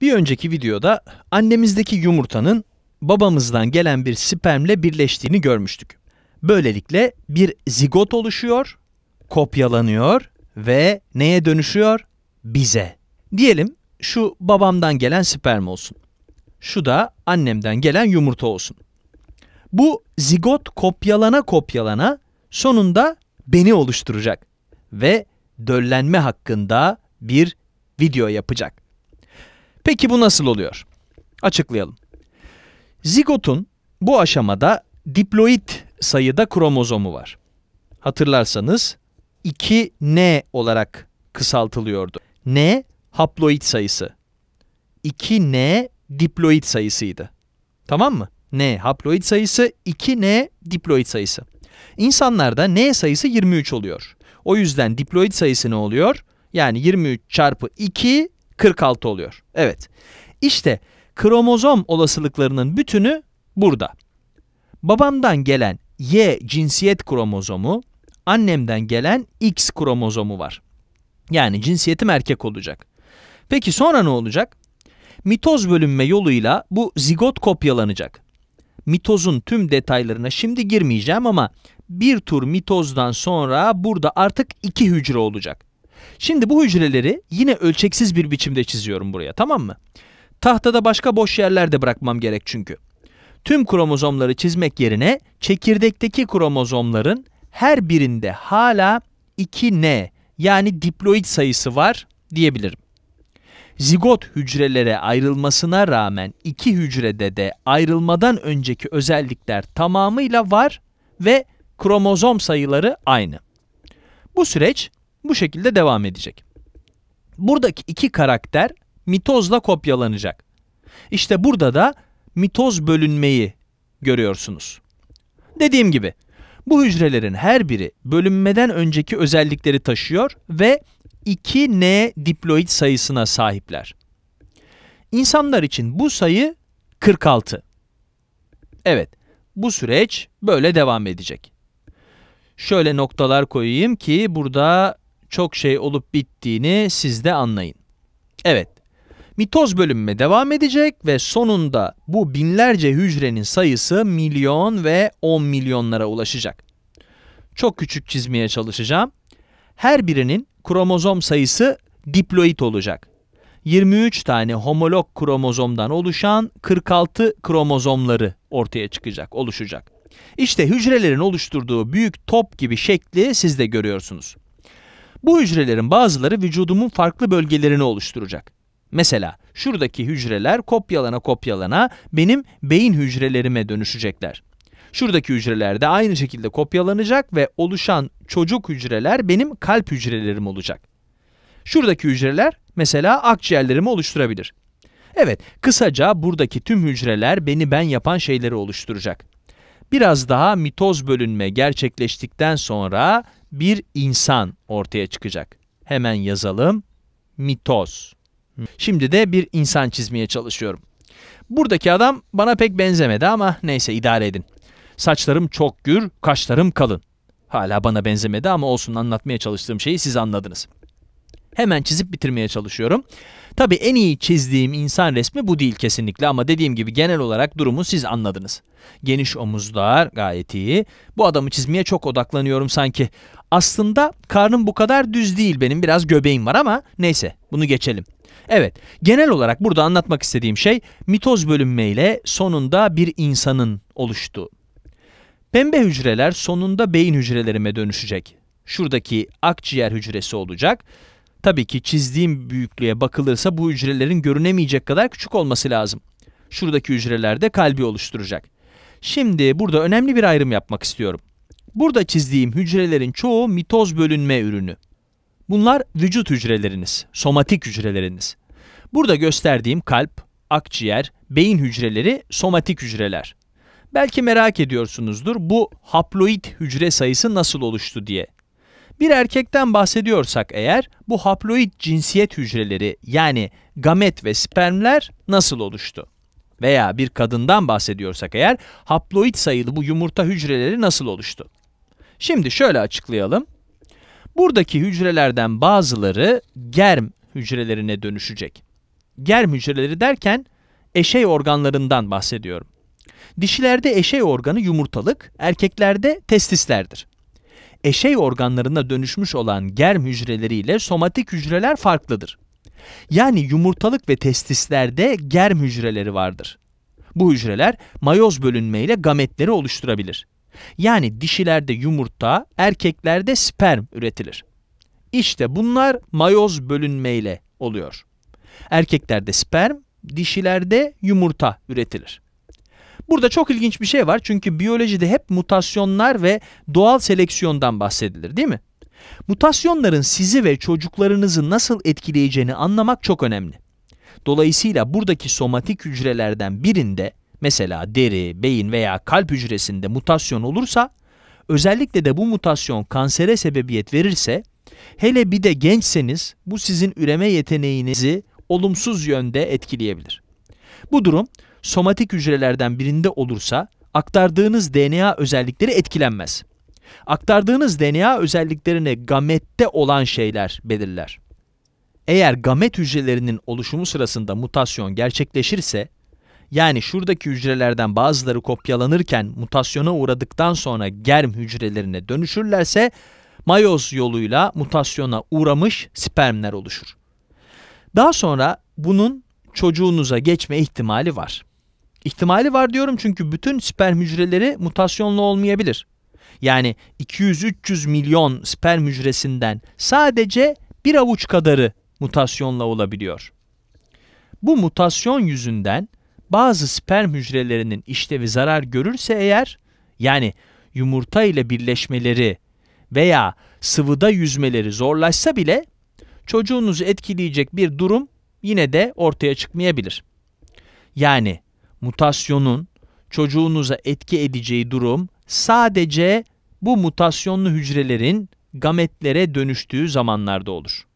Bir önceki videoda annemizdeki yumurtanın babamızdan gelen bir spermle birleştiğini görmüştük. Böylelikle bir zigot oluşuyor, kopyalanıyor ve neye dönüşüyor? Bize. Diyelim şu babamdan gelen sperm olsun. Şu da annemden gelen yumurta olsun. Bu zigot kopyalana kopyalana sonunda beni oluşturacak ve döllenme hakkında bir video yapacak. Peki bu nasıl oluyor? Açıklayalım. Zigot'un bu aşamada diploid sayıda kromozomu var. Hatırlarsanız 2N olarak kısaltılıyordu. N haploid sayısı. 2N diploid sayısıydı. Tamam mı? N haploid sayısı, 2N diploid sayısı. İnsanlarda N sayısı 23 oluyor. O yüzden diploid sayısı ne oluyor? Yani 23 çarpı 2 46 oluyor. Evet. İşte kromozom olasılıklarının bütünü burada. Babamdan gelen Y cinsiyet kromozomu, annemden gelen X kromozomu var. Yani cinsiyetim erkek olacak. Peki sonra ne olacak? Mitoz bölünme yoluyla bu zigot kopyalanacak. Mitozun tüm detaylarına şimdi girmeyeceğim ama bir tur mitozdan sonra burada artık iki hücre olacak. Şimdi bu hücreleri yine ölçeksiz bir biçimde çiziyorum buraya tamam mı? Tahtada başka boş yerler de bırakmam gerek çünkü. Tüm kromozomları çizmek yerine çekirdekteki kromozomların her birinde hala 2N yani diploid sayısı var diyebilirim. Zigot hücrelere ayrılmasına rağmen iki hücrede de ayrılmadan önceki özellikler tamamıyla var ve kromozom sayıları aynı. Bu süreç bu şekilde devam edecek. Buradaki iki karakter mitozla kopyalanacak. İşte burada da mitoz bölünmeyi görüyorsunuz. Dediğim gibi bu hücrelerin her biri bölünmeden önceki özellikleri taşıyor ve 2N diploid sayısına sahipler. İnsanlar için bu sayı 46. Evet, bu süreç böyle devam edecek. Şöyle noktalar koyayım ki burada çok şey olup bittiğini siz de anlayın. Evet, mitoz bölümüme devam edecek ve sonunda bu binlerce hücrenin sayısı milyon ve on milyonlara ulaşacak. Çok küçük çizmeye çalışacağım. Her birinin kromozom sayısı diploid olacak. 23 tane homolog kromozomdan oluşan 46 kromozomları ortaya çıkacak, oluşacak. İşte hücrelerin oluşturduğu büyük top gibi şekli siz de görüyorsunuz. Bu hücrelerin bazıları vücudumun farklı bölgelerini oluşturacak. Mesela şuradaki hücreler kopyalana kopyalana benim beyin hücrelerime dönüşecekler. Şuradaki hücreler de aynı şekilde kopyalanacak ve oluşan çocuk hücreler benim kalp hücrelerim olacak. Şuradaki hücreler mesela akciğerlerimi oluşturabilir. Evet, kısaca buradaki tüm hücreler beni ben yapan şeyleri oluşturacak. Biraz daha mitoz bölünme gerçekleştikten sonra bir insan ortaya çıkacak. Hemen yazalım. Mitoz. Şimdi de bir insan çizmeye çalışıyorum. Buradaki adam bana pek benzemedi ama neyse idare edin. Saçlarım çok gür, kaşlarım kalın. Hala bana benzemedi ama olsun anlatmaya çalıştığım şeyi siz anladınız hemen çizip bitirmeye çalışıyorum. Tabi en iyi çizdiğim insan resmi bu değil kesinlikle ama dediğim gibi genel olarak durumu siz anladınız. Geniş omuzlar gayet iyi. Bu adamı çizmeye çok odaklanıyorum sanki. Aslında karnım bu kadar düz değil benim biraz göbeğim var ama neyse bunu geçelim. Evet, genel olarak burada anlatmak istediğim şey mitoz bölünmeyle sonunda bir insanın oluştu. Pembe hücreler sonunda beyin hücrelerime dönüşecek. Şuradaki akciğer hücresi olacak Tabii ki çizdiğim büyüklüğe bakılırsa bu hücrelerin görünemeyecek kadar küçük olması lazım. Şuradaki hücreler de kalbi oluşturacak. Şimdi burada önemli bir ayrım yapmak istiyorum. Burada çizdiğim hücrelerin çoğu mitoz bölünme ürünü. Bunlar vücut hücreleriniz, somatik hücreleriniz. Burada gösterdiğim kalp, akciğer, beyin hücreleri somatik hücreler. Belki merak ediyorsunuzdur bu haploid hücre sayısı nasıl oluştu diye. Bir erkekten bahsediyorsak eğer bu haploid cinsiyet hücreleri yani gamet ve spermler nasıl oluştu? Veya bir kadından bahsediyorsak eğer haploid sayılı bu yumurta hücreleri nasıl oluştu? Şimdi şöyle açıklayalım. Buradaki hücrelerden bazıları germ hücrelerine dönüşecek. Germ hücreleri derken eşey organlarından bahsediyorum. Dişilerde eşey organı yumurtalık, erkeklerde testislerdir eşey organlarına dönüşmüş olan germ hücreleriyle somatik hücreler farklıdır. Yani yumurtalık ve testislerde germ hücreleri vardır. Bu hücreler mayoz bölünmeyle gametleri oluşturabilir. Yani dişilerde yumurta, erkeklerde sperm üretilir. İşte bunlar mayoz bölünmeyle oluyor. Erkeklerde sperm, dişilerde yumurta üretilir. Burada çok ilginç bir şey var çünkü biyolojide hep mutasyonlar ve doğal seleksiyondan bahsedilir değil mi? Mutasyonların sizi ve çocuklarınızı nasıl etkileyeceğini anlamak çok önemli. Dolayısıyla buradaki somatik hücrelerden birinde mesela deri, beyin veya kalp hücresinde mutasyon olursa özellikle de bu mutasyon kansere sebebiyet verirse hele bir de gençseniz bu sizin üreme yeteneğinizi olumsuz yönde etkileyebilir. Bu durum somatik hücrelerden birinde olursa aktardığınız DNA özellikleri etkilenmez. Aktardığınız DNA özelliklerini gamette olan şeyler belirler. Eğer gamet hücrelerinin oluşumu sırasında mutasyon gerçekleşirse, yani şuradaki hücrelerden bazıları kopyalanırken mutasyona uğradıktan sonra germ hücrelerine dönüşürlerse, mayoz yoluyla mutasyona uğramış spermler oluşur. Daha sonra bunun çocuğunuza geçme ihtimali var. İhtimali var diyorum çünkü bütün sperm hücreleri mutasyonlu olmayabilir. Yani 200-300 milyon sperm hücresinden sadece bir avuç kadarı mutasyonla olabiliyor. Bu mutasyon yüzünden bazı sperm hücrelerinin işlevi zarar görürse eğer, yani yumurta ile birleşmeleri veya sıvıda yüzmeleri zorlaşsa bile çocuğunuzu etkileyecek bir durum yine de ortaya çıkmayabilir. Yani mutasyonun çocuğunuza etki edeceği durum sadece bu mutasyonlu hücrelerin gametlere dönüştüğü zamanlarda olur.